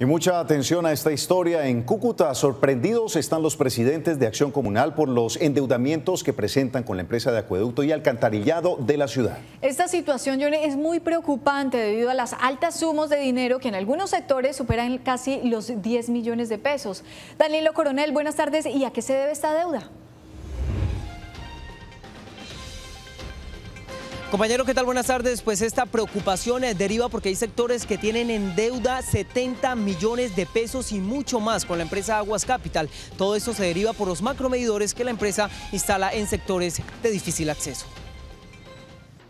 Y mucha atención a esta historia. En Cúcuta, sorprendidos están los presidentes de Acción Comunal por los endeudamientos que presentan con la empresa de acueducto y alcantarillado de la ciudad. Esta situación, Yone, es muy preocupante debido a las altas sumas de dinero que en algunos sectores superan casi los 10 millones de pesos. Danilo Coronel, buenas tardes. ¿Y a qué se debe esta deuda? Compañero, ¿qué tal? Buenas tardes. Pues esta preocupación eh, deriva porque hay sectores que tienen en deuda 70 millones de pesos y mucho más con la empresa Aguas Capital. Todo esto se deriva por los macromedidores que la empresa instala en sectores de difícil acceso.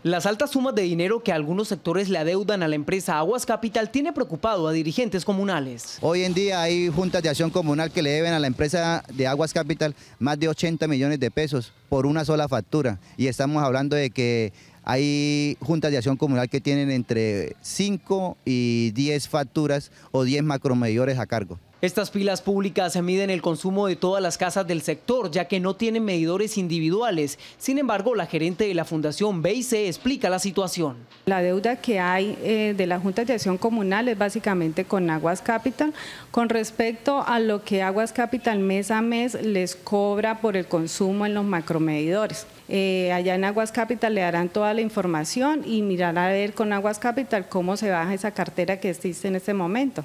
Las altas sumas de dinero que algunos sectores le adeudan a la empresa Aguas Capital tiene preocupado a dirigentes comunales. Hoy en día hay juntas de acción comunal que le deben a la empresa de Aguas Capital más de 80 millones de pesos por una sola factura y estamos hablando de que hay juntas de acción comunal que tienen entre 5 y 10 facturas o 10 macromedidores a cargo. Estas pilas públicas se miden el consumo de todas las casas del sector, ya que no tienen medidores individuales. Sin embargo, la gerente de la Fundación BIC explica la situación. La deuda que hay eh, de la Junta de Acción Comunal es básicamente con Aguas Capital. Con respecto a lo que Aguas Capital mes a mes les cobra por el consumo en los macromedidores. Eh, allá en Aguas Capital le darán toda la información y mirará a ver con Aguas Capital cómo se baja esa cartera que existe en este momento.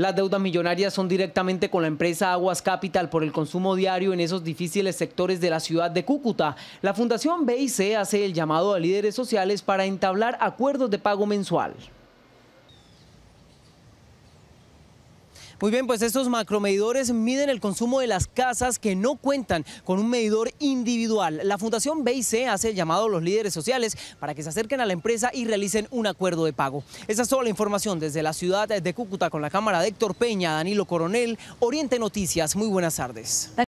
Las deudas millonarias son directamente con la empresa Aguas Capital por el consumo diario en esos difíciles sectores de la ciudad de Cúcuta. La Fundación BIC hace el llamado a líderes sociales para entablar acuerdos de pago mensual. Muy bien, pues estos macromedidores miden el consumo de las casas que no cuentan con un medidor individual. La Fundación BIC hace llamado a los líderes sociales para que se acerquen a la empresa y realicen un acuerdo de pago. Esa es toda la información desde la ciudad de Cúcuta con la cámara de Héctor Peña, Danilo Coronel, Oriente Noticias. Muy buenas tardes.